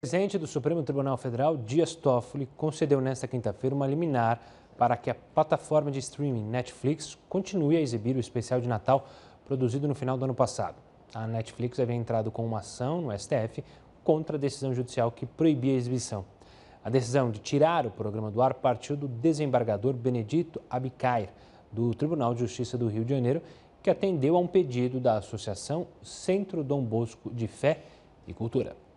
O presidente do Supremo Tribunal Federal, Dias Toffoli, concedeu nesta quinta-feira uma liminar para que a plataforma de streaming Netflix continue a exibir o especial de Natal produzido no final do ano passado. A Netflix havia entrado com uma ação no STF contra a decisão judicial que proibia a exibição. A decisão de tirar o programa do ar partiu do desembargador Benedito Abicair, do Tribunal de Justiça do Rio de Janeiro, que atendeu a um pedido da Associação Centro Dom Bosco de Fé e Cultura.